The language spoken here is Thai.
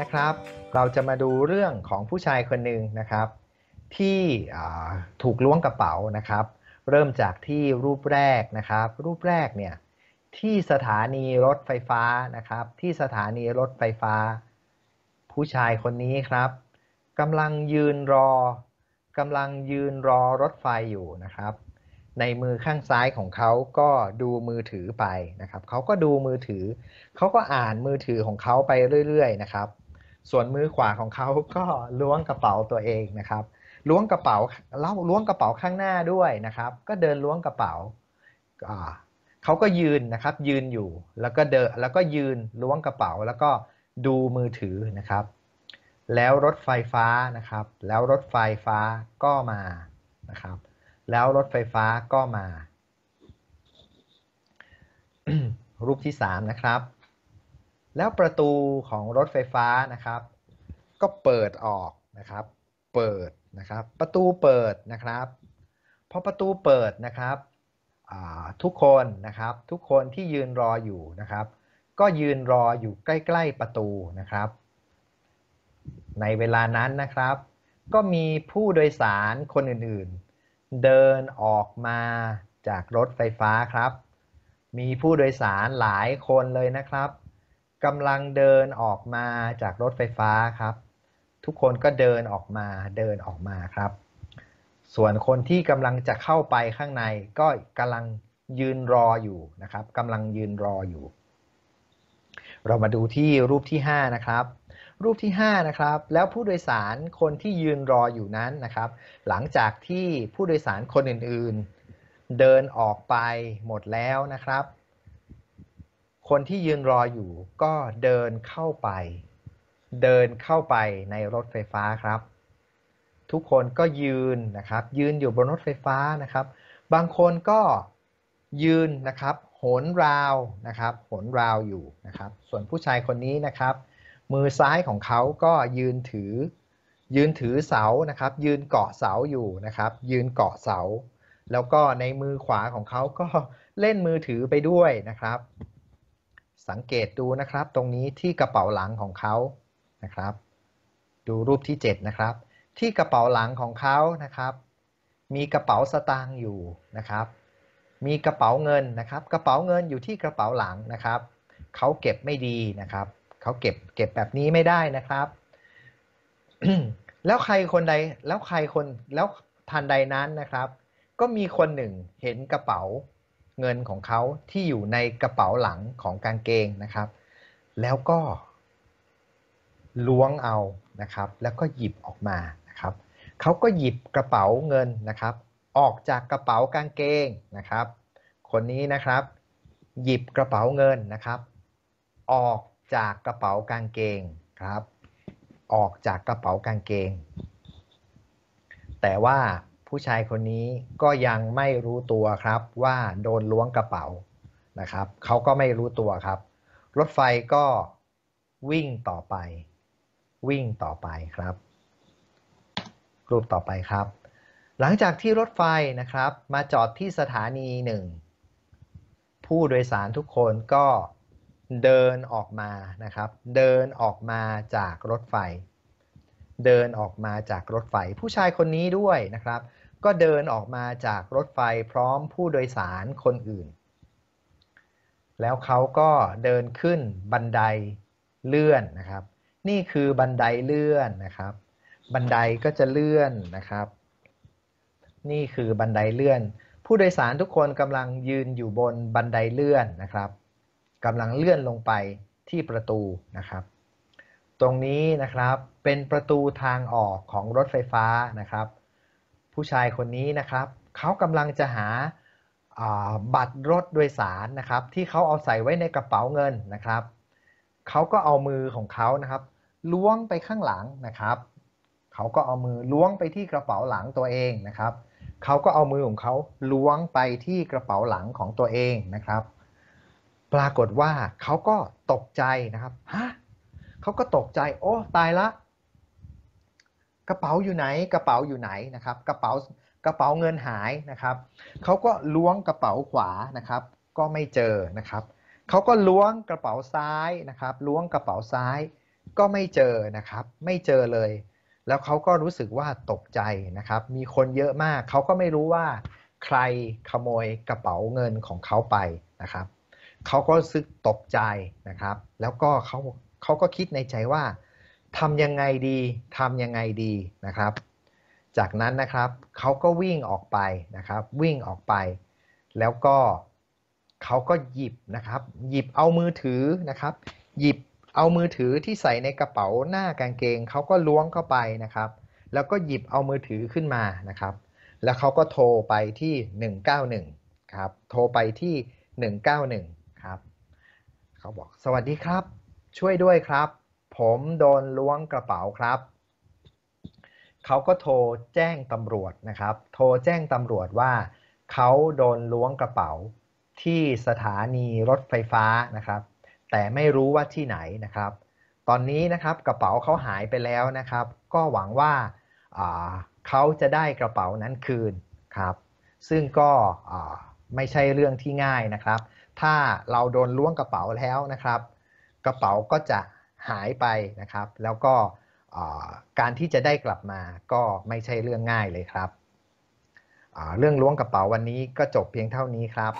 นะครับ เราจะมาดูเรื่องของผู้ชายคนหนึ่งนะครับ ที่ถูกล้วงกระเป๋านะครับ เริ่มจากที่รูปแรกนะครับ รูปแรกเนี่ยที่สถานีรถไฟฟ้านะครับ ที่สถานีรถไฟฟ้า ผู้ชายคนนี้ครับกำลังยืนรอกำลังยืนรอรถไฟอยู่นะครับ ในมือข้างซ้ายของเขาก็ดูมือถือไปนะครับเขาก็ดูมือถือเขาก็อ่านมือถือของเขาไปเรื่อยๆนะครับส่วนมือขวาของเขาก็ล้วงกระเป๋าตัวเองนะครับ ล้วงกระเป๋าเล่าล้วงกระเป๋าข้างหน้าด้วยนะครับ ก็เดินล้วงกระเป๋า เขาก็ยืนนะครับ ยืนอยู่ แล้วก็เดินแล้วก็ยืนล้วงกระเป๋า แล้วก็ดูมือถือนะครับ แล้วรถไฟฟ้านะครับ แล้วรถไฟฟ้าก็มานะครับ แล้วรถไฟฟ้าก็มา รูปที่3นะครับแล้วประตูของรถไฟฟ้านะครับ ก็เปิดออกนะครับ เปิดนะครับ ประตูเปิดนะครับพอประตูเปิดนะครับทุกคนนะครับทุกคนที่ยืนรออยู่นะครับ ก็ยืนรออยู่ใกล้ๆประตูนะครับ ในเวลานั้นนะครับ ก็มีผู้โดยสารคนอื่นๆ เดินออกมาจากรถไฟฟ้าครับ มีผู้โดยสารหลายคนเลยนะครับกำลังเดินออกมาจากรถไฟฟ้าครับ ทุกคนก็เดินออกมาเดินออกมาครับ ส่วนคนที่กำลังจะเข้าไปข้างในก็กำลังยืนรออยู่นะครับกำลังยืนรออยู่ เรามาดูที่รูปที่ 5 นะครับ รูปที่5นะครับแล้วผู้โดยสารคนที่ยืนรออยู่นั้นนะครับ หลังจากที่ผู้โดยสารคนอื่น ๆ เดินออกไปหมดแล้วนะครับคนที่ยืนรออยู่ก็เดินเข้าไป เดินเข้าไปในรถไฟฟ้าครับ ทุกคนก็ยืนนะครับ ยืนอยู่บนรถไฟฟ้านะครับ บางคนก็ยืนนะครับ โหนราวนะครับ โหนราวอยู่นะครับ ส่วนผู้ชายคนนี้นะครับ มือซ้ายของเขา ก็ยืนถือ ยืนถือเสานะครับ ยืนเกาะเสาอยู่นะครับ ยืนเกาะเสา แล้วก็ในมือขวาของเขา ก็เล่นมือถือไปด้วยนะครับสังเกตดูนะครับตรงนี้ที่กระเป๋าหลังของเขานะครับ ดูรูปที่7นะครับ ที่กระเป๋าหลังของเขานะครับ มีกระเป๋าสตางค์อยู่นะครับ มีกระเป๋าเงินนะครับ กระเป๋าเงินอยู่ที่กระเป๋าหลังนะครับเขาเก็บไม่ดีนะครับเขาเก็บเก็บแบบนี้ไม่ได้นะครับแล้วใครคนใด แล้วใครคนแล้วทันใดนั้นนะครับ ก็มีคนหนึ่งเห็นกระเป๋าเงินของเขาที่อยู่ในกระเป๋าหลังของกางเกงนะครับ แล้วก็ล้วงเอานะครับแล้วก็หยิบออกมานะครับเขาก็หยิบกระเป๋าเงินนะครับ ออกจากกระเป๋ากางเกงนะครับ คนนี้นะครับ หยิบกระเป๋าเงินนะครับ ออกจากกระเป๋ากางเกงครับ ออกจากกระเป๋ากางเกง แต่ว่าผู้ชายคนนี้ก็ยังไม่รู้ตัวครับว่าโดนล้วงกระเป๋านะครับเขาก็ไม่รู้ตัวครับ รถไฟก็วิ่งต่อไป วิ่งต่อไปครับรูปต่อไปครับ หลังจากที่รถไฟนะครับ มาจอดที่สถานีหนึ่งผู้โดยสารทุกคนก็เดินออกมานะครับ เดินออกมาจากรถไฟเดินออกมาจากรถไฟผู้ชายคนนี้ด้วยนะครับ ก็เดินออกมาจากรถไฟพร้อมผู้โดยสารคนอื่น แล้วเขาก็เดินขึ้นบันไดเลื่อนนะครับ นี่คือบันไดเลื่อนนะครับ บันไดก็จะเลื่อนนะครับ นี่คือบันไดเลื่อน ผู้โดยสารทุกคนกำลังยืนอยู่บนบันไดเลื่อนนะครับกำลังเลื่อนลงไปที่ประตูนะครับตรงนี้นะครับเป็นประตูทางออกของรถไฟฟ้านะครับ ผู้ชายคนนี้นะครับเขากำลังจะหาบัตรรถโดยสารนะครับ ที่เขาเอาใส่ไว้ในกระเป๋าเงินนะครับเขาก็เอามือของเขานะครับ ล้วงไปข้างหลังนะครับเขาก็เอามือล้วงไปที่กระเป๋าหลังตัวเองนะครับเขาก็เอามือของเขาล้วงไปที่กระเป๋าหลังของตัวเองนะครับ ปรากฏว่าเขาก็ตกใจนะครับฮะเขาก็ตกใจ โอ้ ตายละ กระเป๋าอยู่ไหน กระเป๋าอยู่ไหนนะครับ กระเป๋า กระเป๋าเงินหายนะครับ เขาก็ล้วงกระเป๋าขวานะครับ ก็ไม่เจอ นะครับ เขาก็ล้วงกระเป๋าซ้ายนะครับ ล้วงกระเป๋าซ้าย ก็ไม่เจอ นะครับ ไม่เจอเลย แล้วเขาก็รู้สึกว่าตกใจนะครับ มีคนเยอะมากเขาก็ไม่รู้ว่าใครขโมยกระเป๋าเงินของเขาไปนะครับ เขาก็รู้สึกตกใจนะครับ แล้วก็เขาเขาก็คิดในใจว่าทำยังไงดีทำยังไงดีนะครับ จากนั้นนะครับเขาก็วิ่งออกไปนะครับ วิ่งออกไป แล้วก็เขาก็หยิบนะครับ หยิบเอามือถือนะครับ หยิบเอามือถือที่ใส่ในกระเป๋าหน้ากางเกงเขาก็ล้วงเข้าไปนะครับ แล้วก็หยิบเอามือถือขึ้นมานะครับ แล้วเขาก็โทรไปที่ 191ครับ โทรไปที่191ครับเขาบอกสวัสดีครับช่วยด้วยครับ ผมโดนล้วงกระเป๋าครับ เขาก็โทรแจ้งตำรวจนะครับ โทรแจ้งตำรวจว่า เขาโดนล้วงกระเป๋าที่สถานีรถไฟฟ้านะครับ แต่ไม่รู้ว่าที่ไหนนะครับ ตอนนี้นะครับกระเป๋าเขาหายไปแล้วนะครับ ก็หวังว่าเขาจะได้กระเป๋านั้นคืนครับ ซึ่งก็ไม่ใช่เรื่องที่ง่ายนะครับ ถ้าเราโดนล้วงกระเป๋าแล้วนะครับกระเป๋าก็จะหายไปนะครับ แล้วก็การที่จะได้กลับมาก็ไม่ใช่เรื่องง่ายเลยครับ เรื่องล้วงกระเป๋าวันนี้ก็จบเพียงเท่านี้ครับ